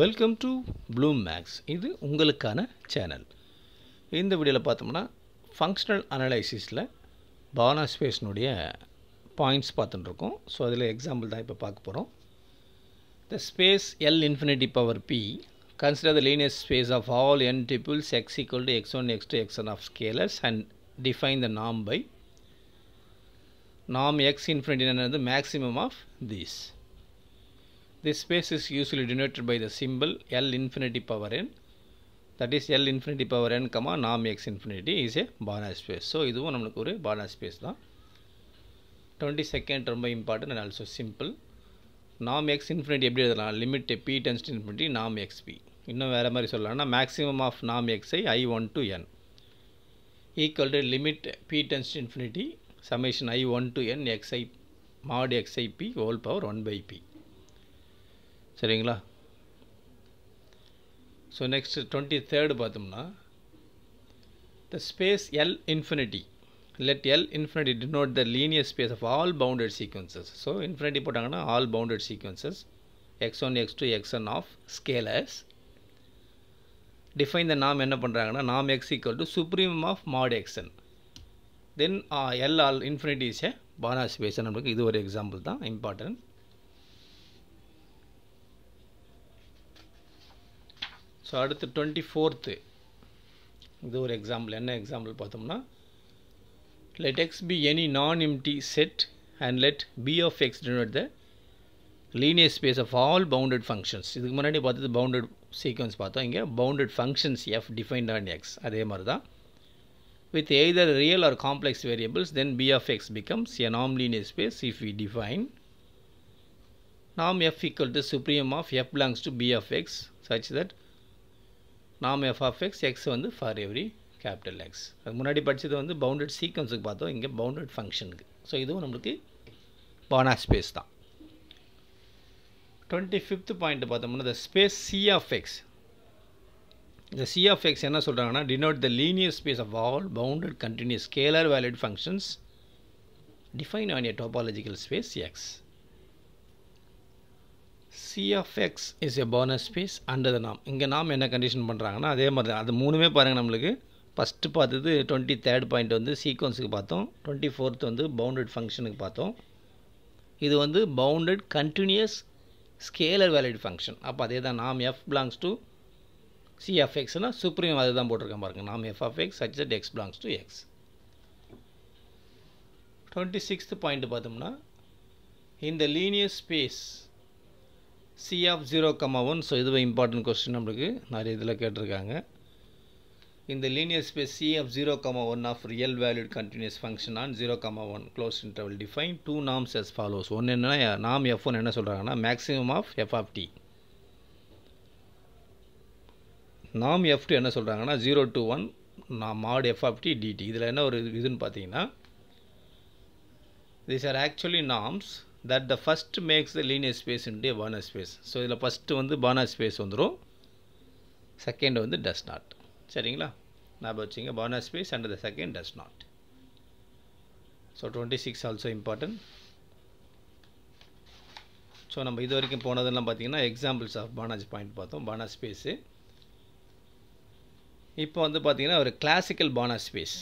Welcome to Bloom maths இது உங்களுக்கான channel இந்த வீடியோவில் பார்த்தோம்னா ஃபங்க்ஷனல் அனலைசிஸில் பவானா ஸ்பேஸ்னுடைய பாயிண்ட்ஸ் பார்த்துட்டுருக்கோம் ஸோ அதில் எக்ஸாம்பிள் தான் இப்போ பார்க்க போகிறோம் த space l infinity power B consider the லீனியஸ் space of all N டிபிள்ஸ் X equal to X one x two x one of scalars and define the நாம் பை நாம் எக்ஸ் இன்ஃபினிட்டி என்னது maximum of these This space is usually denoted by the symbol L infinity power n. That is L infinity power n, comma, norm x infinity is a Banach space. So, இதுவும் நம்மளுக்கு ஒரு Banach space தான். 22nd ரொம்ப important and also simple. norm x infinity எப்படி எழுதலாம் limit p tends to infinity நாம் xp இன்னும் வேறு மாதிரி சொல்லலாம்னா மேக்ஸிமம் ஆஃப் நாம் எக்ஸை i one to n equal to limit p tends infinity summation to n to n x i mod x i p whole power one by p சரிங்களா so next twenty third பார்த்தோம்னா the space l infinity let l infinity denote the linear space of all bounded sequences so infinity போட்டாங்கன்னா all bounded sequences x one x two x one of scalars define the நாம் என்ன பண்ணுறாங்கன்னா நாம் X equal to supremum of mod x n then l all infinity is a Banach space நம்மளுக்கு இது ஒரு example தான் important So, அடுத்து twenty fourth இது ஒரு எக்ஸாம்பிள் என்ன எக்ஸாம்பிள் பார்த்தோம்னா let x be any non-empty set and let b of x denote the linear space of all bounded functions இதுக்கு முன்னாடி பார்த்தது bounded sequence பார்த்தோம் இங்கே bounded functions f defined on x அதே மாதிரி தான் with either real or complex variables then b of x becomes a non-linear space if we define norm f equal to supremum of f belongs to b of x such that நாம் f of x x வந்து for every capital x அது முன்னாடி படித்தது வந்து bounded சீக்வன்ஸுக்கு பார்த்தோம் இங்கே bounded ஃபங்க்ஷனுக்கு so இதுவும் நம்மளுக்கு பானா ஸ்பேஸ் தான் டுவெண்ட்டி ஃபிஃப்த் பாயிண்ட் பார்த்தோம்னா இந்த ஸ்பேஸ் சி ஆஃப் எக்ஸ் இந்த சி ஆஃப் எக்ஸ் என்ன சொல்கிறாங்கன்னா denote the linear space of all bounded continuous scalar valued functions define on a topological space x c of x is a Banach space under the நாம் இங்கே நாம் என்ன condition பண்ணுறாங்கன்னா அதே மாதிரி தான் அது மூணுமே பாருங்கள் நம்மளுக்கு ஃபஸ்ட்டு பார்த்தது டுவெண்ட்டி தேர்ட் பாயிண்ட் வந்து சீக்வன்ஸுக்கு பார்த்தோம் டுவெண்ட்டி ஃபோர்த் வந்து பவுண்டட் ஃபங்க்ஷனுக்கு பார்த்தோம் இது வந்து bounded continuous scalar valued function அப்போ அதே தான் நாம் f belongs to c of எக்ஸ்னால் சுப்ரீம் அது தான் போட்டிருக்கேன் பாருங்கள் நாம் f of x such that x belongs to x twenty sixth point பார்த்தோம்னா இந்த linear space c of zero comma one so இதுவே இம்பார்ட்டன்ட் கொஸ்டின் நம்மளுக்கு நிறைய இதில் கேட்டிருக்காங்க இந்த linear space c of zero comma one of real valued continuous function on zero comma one close interval define two norms as follows ஒன்று என்னென்னா நாம் f one என்ன சொல்கிறாங்கன்னா maximum of f of t நாம் எஃப் டூ என்ன சொல்கிறாங்கன்னா zero two one நான் மாடு எஃப் ஆஃப் டி டிடி இதில் என்ன ஒரு இதுன்னு பார்த்தீங்கன்னா this are actually norms that the first makes the linear space the Banach space so இதில் ஃபஸ்ட்டு வந்து பானா ஸ்பேஸ் வந்துடும் செகண்ட் வந்து டஸ் நாட் சரிங்களா ஞாபகம் வச்சுங்க Banach space and the second does not so twenty six also important so நம்ம இது வரைக்கும் போனதெல்லாம் பார்த்தீங்கன்னா எக்ஸாம்பிள்ஸ் ஆஃப் பானாஜ் பாயிண்ட் பார்த்தோம் பானா ஸ்பேஸு இப்போ வந்து பார்த்திங்கன்னா ஒரு கிளாசிக்கல் பானா ஸ்பேஸ்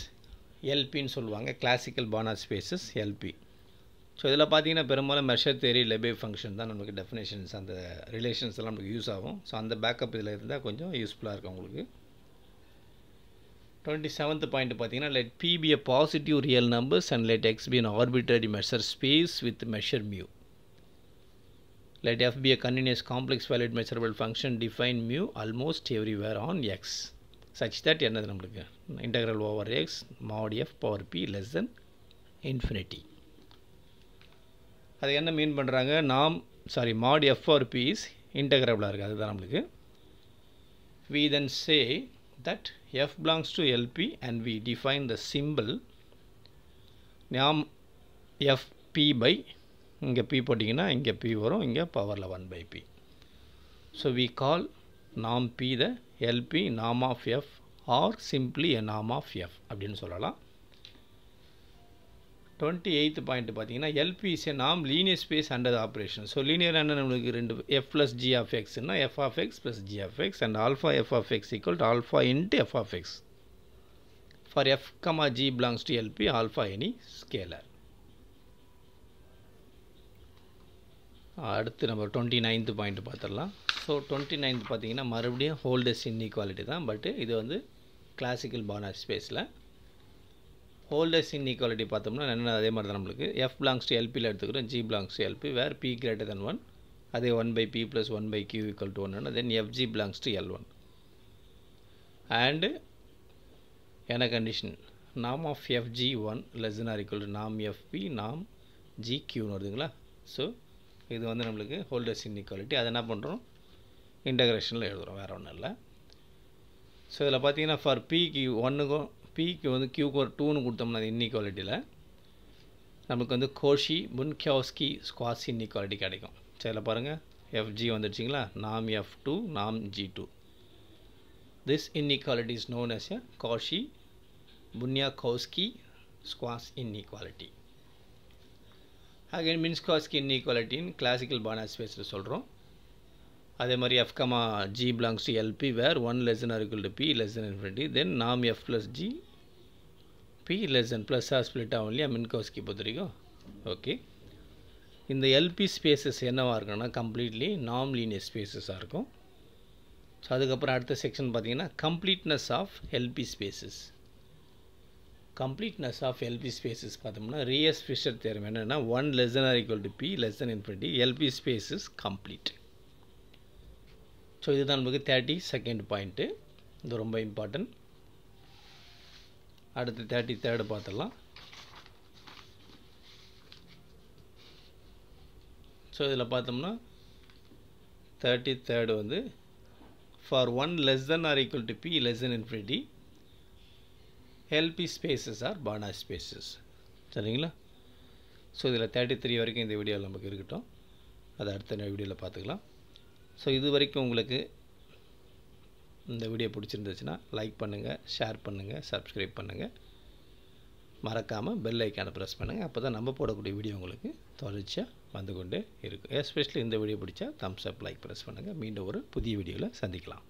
எல்பின்னு சொல்லுவாங்க classical Banach spaces l p so இதில் பார்த்தீங்கன்னா பெரும்பாலும் மெஷர் தேரி லெபே ஃபங்க்ஷன் தான் நமக்கு டெஃபினேஷன்ஸ் அந்த ரிலேஷன்ஸ் எல்லாம் நமக்கு யூஸ் ஆகும் ஸோ அந்த பேக்கப் இதில் இருந்தால் கொஞ்சம் யூஸ்ஃபுல்லாக இருக்கும் உங்களுக்கு டுவெண்ட்டி செவன்த் பாயிண்ட் பார்த்தீங்கன்னா let p be a positive real numbers and let x be an arbitrary measure space with measure mu let f be a continuous complex valued measurable function define mu almost everywhere on x such that என்னது நம்மளுக்கு integral over x mod f power p less than infinity அது என்ன mean பண்ணுறாங்க நாம் sorry mod f are p's is இன்டகிரபிளாக இருக்குது அதுதான் நம்மளுக்கு we then say that F belongs to LP and we define the simple நாம் பி பை இங்கே பி போட்டிங்கன்னா இங்கே பி வரும் இங்கே பவரில் one by B so we call நாம் பி த எல்பி நாம் ஆஃப் எஃப் ஆர் சிம்பிளி எ நாம் ஆஃப் எஃப் அப்படின்னு சொல்லலாம் டுவெண்ட்டி எயித்து பாயிண்ட் பார்த்தீங்கன்னா எல்பி இஸ் எ நாம் linear space under operation so linear under நம்மளுக்கு ரெண்டு F plus g of எக்ஸ்னா F of X plus g of x and alpha f of x equal to alpha into f of x for f comma g belongs to l p alpha any scalar அடுத்து நம்ம twenty ninth point பார்த்துடலாம் so twenty ninth பார்த்தீங்கன்னா மறுபடியும் Holder's inequality தான் but இது வந்து classical Banach ஸ்பேஸில் Holder's equality பார்த்தோம்னா என்ன அதே மாதிரி தான் நம்மளுக்கு எஃப் பிளாங்ஸ் டு எல்பியில் எடுத்துக்கிறோம் ஜி பிளாங்ஸ் டு எல்பி வேறு பி கிரேட்டர் தென் ஒன் அதே one by B plus one by Q equal to one then F G belongs to L one and என கண்டிஷன் நாம் of F G one less or equal to நாம் FP நாம் G கியூன்னு வருதுங்களா so இது வந்து நம்மளுக்கு holders equality அதை என்ன பண்ணுறோம் இன்டகிரேஷனில் எழுதுகிறோம் வேறு ஒன்றும் இல்லை ஸோ இதில் பார்த்தீங்கன்னா ஃபார் பி கியூ ஒன்றுக்கும் பிக்கு வந்து கியூக்கு ஒரு டூன்னு கொடுத்தோம்னா அது இன்இக்வாலிட்டியில் நமக்கு வந்து கோஷி முன்கியோஸ்கி ஸ்குவாஸ் இன்இக்வாலிட்டி கிடைக்கும் சரி பாருங்கள் எஃப்ஜி வந்துடுச்சிங்களா நாம் எஃப் டூ நாம் G do this inequality is known as a Kosi புன்யாகோஸ்கி ஸ்குவாஸ் inequality again மின்ஸ்காஸ்கி இன்இக்வாலிட்டின்னு classical பானாஸ்பேஸில் சொல்கிறோம் அதே மாதிரி F comma g belongs to LP where one lesson இருக்குல் to be lesson infinity தென் நாம் F plus G B lesson R split ஆகும் இல்லையா மின்கோஸ்கி பொறுத்த வரைக்கும் okay இந்த LP spaces என்னவாக இருக்குன்னா கம்ப்ளீட்லி நாம் லீனியர் ஸ்பேசஸாக இருக்கும் ஸோ அதுக்கப்புறம் அடுத்த செக்ஷன் பார்த்தீங்கன்னா completeness of l p spaces completeness of l p spaces பார்த்தோம்னா ரியஸ் ஃபிஷர் தேர்வு என்னென்னா one less or equal to p less infinity l p spaces complete so இதுதான் நமக்கு தேர்ட்டி செகண்ட் பாயிண்ட்டு இது ரொம்ப இம்பார்ட்டன்ட் அடுத்து தேர்ட்டி தேர்டு பார்த்துடலாம் ஸோ இதில் பார்த்தோம்னா தேர்ட்டி தேர்டு வந்து for one less than or equal to p less than infinity l p spaces are Banach spaces சரிங்களா ஸோ இதில் தேர்ட்டி த்ரீ வரைக்கும் இந்த வீடியோவில் நமக்கு இருக்கட்டும் அதை அடுத்த வீடியோவில் பார்த்துக்கலாம் ஸோ இது வரைக்கும் உங்களுக்கு இந்த வீடியோ பிடிச்சிருந்துச்சுன்னா லைக் பண்ணுங்கள் ஷேர் பண்ணுங்கள் சப்ஸ்கிரைப் பண்ணுங்கள் மறக்காமல் பெல் ஐக்கானை ப்ரெஸ் பண்ணுங்கள் அப்போ தான் நம்ம போடக்கூடிய வீடியோ உங்களுக்கு தொடர்ச்சியாக வந்து கொண்டே இருக்கும் எஸ்பெஷலி இந்த வீடியோ பிடிச்சா தம்ஸ் அப் லைக் ப்ரெஸ் பண்ணுங்கள் மீண்டும் ஒரு புதிய வீடியோவில் சந்திக்கலாம்